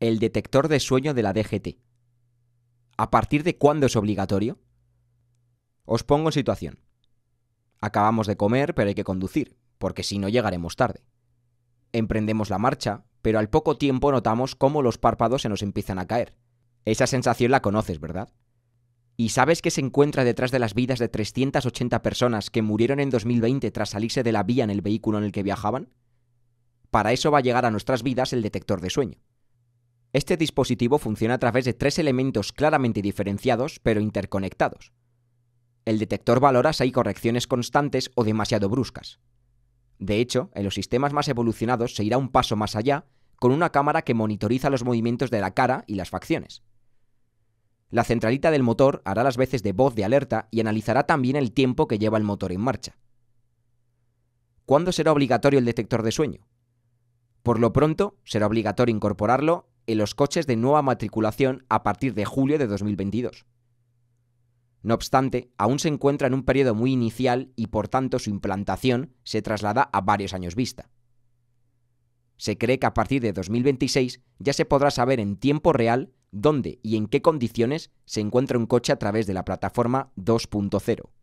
el detector de sueño de la DGT. ¿A partir de cuándo es obligatorio? Os pongo en situación. Acabamos de comer, pero hay que conducir, porque si no llegaremos tarde. Emprendemos la marcha, pero al poco tiempo notamos cómo los párpados se nos empiezan a caer. Esa sensación la conoces, ¿verdad? ¿Y sabes qué se encuentra detrás de las vidas de 380 personas que murieron en 2020 tras salirse de la vía en el vehículo en el que viajaban? Para eso va a llegar a nuestras vidas el detector de sueño. Este dispositivo funciona a través de tres elementos claramente diferenciados pero interconectados. El detector valora si hay correcciones constantes o demasiado bruscas. De hecho, en los sistemas más evolucionados se irá un paso más allá con una cámara que monitoriza los movimientos de la cara y las facciones. La centralita del motor hará las veces de voz de alerta y analizará también el tiempo que lleva el motor en marcha. ¿Cuándo será obligatorio el detector de sueño? Por lo pronto, será obligatorio incorporarlo en los coches de nueva matriculación a partir de julio de 2022. No obstante, aún se encuentra en un periodo muy inicial y por tanto su implantación se traslada a varios años vista. Se cree que a partir de 2026 ya se podrá saber en tiempo real dónde y en qué condiciones se encuentra un coche a través de la plataforma 2.0.